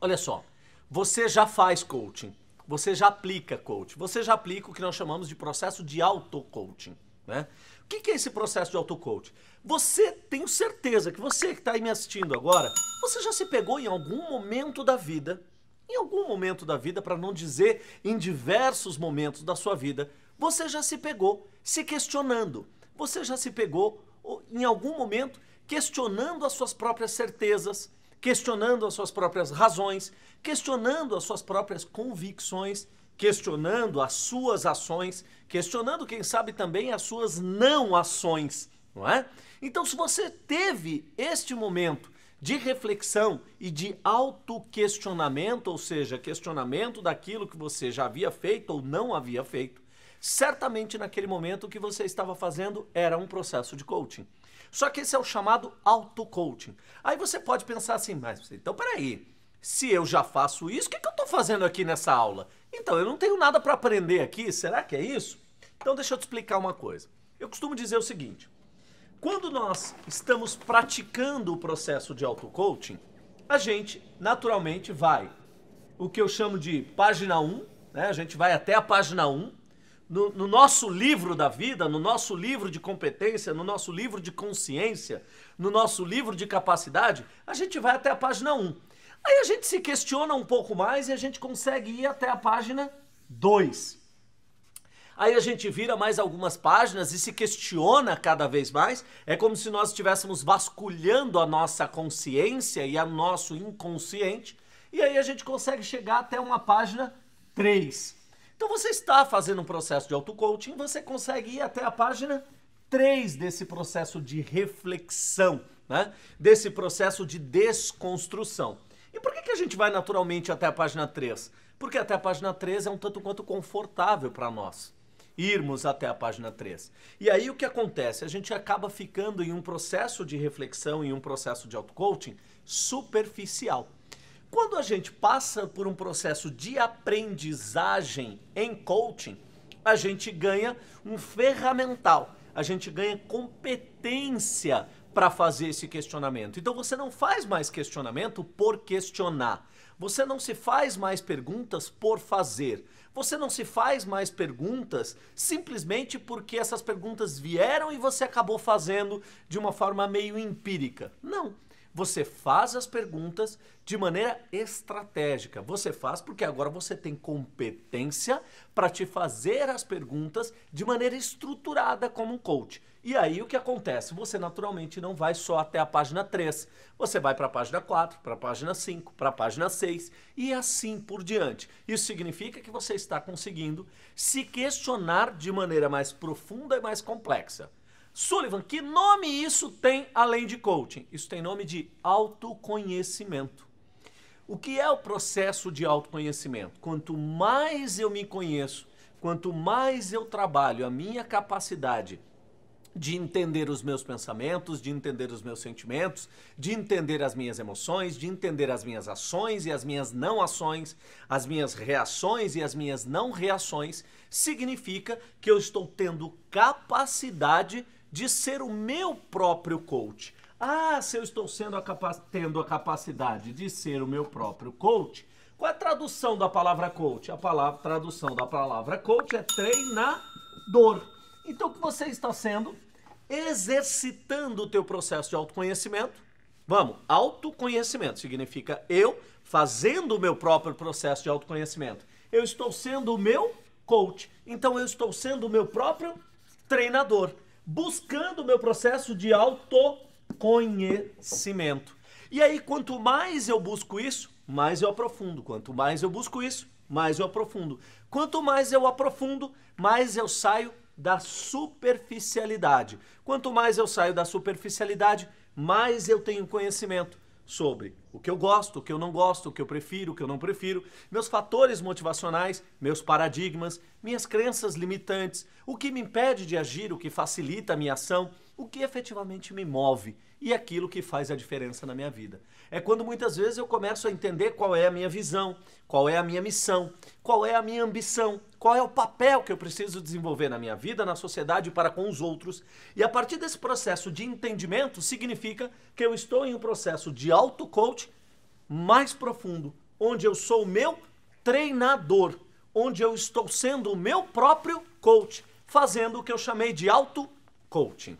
Olha só, você já faz coaching, você já aplica coaching, você já aplica o que nós chamamos de processo de auto-coaching, né? O que é esse processo de auto-coaching? Você, tenho certeza que você que está aí me assistindo agora, você já se pegou em algum momento da vida, em algum momento da vida, para não dizer em diversos momentos da sua vida, você já se pegou se questionando, você já se pegou em algum momento questionando as suas próprias certezas, questionando as suas próprias razões, questionando as suas próprias convicções, questionando as suas ações, questionando, quem sabe, também as suas não ações, não é? Então, se você teve este momento de reflexão e de autoquestionamento, ou seja, questionamento daquilo que você já havia feito ou não havia feito, certamente naquele momento o que você estava fazendo era um processo de coaching. Só que esse é o chamado auto-coaching. Aí você pode pensar assim, mas então peraí, se eu já faço isso, o que, que eu estou fazendo aqui nessa aula? Então, eu não tenho nada para aprender aqui, será que é isso? Então deixa eu te explicar uma coisa. Eu costumo dizer o seguinte, quando nós estamos praticando o processo de auto-coaching, a gente naturalmente vai o que eu chamo de página 1, né? a gente vai até a página 1, no, no, nosso livro da vida, no nosso livro de competência, no nosso livro de consciência, no nosso livro de capacidade, a gente vai até a página 1. Aí a gente se questiona um pouco mais e a gente consegue ir até a página 2. Aí a gente vira mais algumas páginas e se questiona cada vez mais. É como se nós estivéssemos vasculhando a nossa consciência e o nosso inconsciente. E aí a gente consegue chegar até uma página 3. Então você está fazendo um processo de auto-coaching, você consegue ir até a página 3 desse processo de reflexão, né? desse processo de desconstrução. E por que, que a gente vai naturalmente até a página 3? Porque até a página 3 é um tanto quanto confortável para nós irmos até a página 3. E aí o que acontece? A gente acaba ficando em um processo de reflexão, em um processo de auto-coaching superficial. Quando a gente passa por um processo de aprendizagem em coaching, a gente ganha um ferramental, a gente ganha competência para fazer esse questionamento. Então você não faz mais questionamento por questionar. Você não se faz mais perguntas por fazer. Você não se faz mais perguntas simplesmente porque essas perguntas vieram e você acabou fazendo de uma forma meio empírica. Não. Você faz as perguntas de maneira estratégica. Você faz porque agora você tem competência para te fazer as perguntas de maneira estruturada como um coach. E aí o que acontece? Você naturalmente não vai só até a página 3. Você vai para a página 4, para a página 5, para a página 6 e assim por diante. Isso significa que você está conseguindo se questionar de maneira mais profunda e mais complexa. Sullivan, que nome isso tem além de coaching? Isso tem nome de autoconhecimento. O que é o processo de autoconhecimento? Quanto mais eu me conheço, quanto mais eu trabalho a minha capacidade de entender os meus pensamentos, de entender os meus sentimentos, de entender as minhas emoções, de entender as minhas ações e as minhas não ações, as minhas reações e as minhas não reações, significa que eu estou tendo capacidade de ser o meu próprio coach. Ah, se eu estou sendo a tendo a capacidade de ser o meu próprio coach, qual é a tradução da palavra coach? A palavra, tradução da palavra coach é treinador. Então, o que você está sendo? Exercitando o teu processo de autoconhecimento. Vamos, autoconhecimento significa eu fazendo o meu próprio processo de autoconhecimento. Eu estou sendo o meu coach, então eu estou sendo o meu próprio treinador buscando o meu processo de autoconhecimento. E aí, quanto mais eu busco isso, mais eu aprofundo. Quanto mais eu busco isso, mais eu aprofundo. Quanto mais eu aprofundo, mais eu saio da superficialidade. Quanto mais eu saio da superficialidade, mais eu tenho conhecimento sobre o que eu gosto, o que eu não gosto, o que eu prefiro, o que eu não prefiro, meus fatores motivacionais, meus paradigmas, minhas crenças limitantes, o que me impede de agir, o que facilita a minha ação, o que efetivamente me move e aquilo que faz a diferença na minha vida. É quando muitas vezes eu começo a entender qual é a minha visão, qual é a minha missão, qual é a minha ambição, qual é o papel que eu preciso desenvolver na minha vida, na sociedade para com os outros. E a partir desse processo de entendimento, significa que eu estou em um processo de auto-coach mais profundo, onde eu sou o meu treinador, onde eu estou sendo o meu próprio coach, fazendo o que eu chamei de auto-coaching.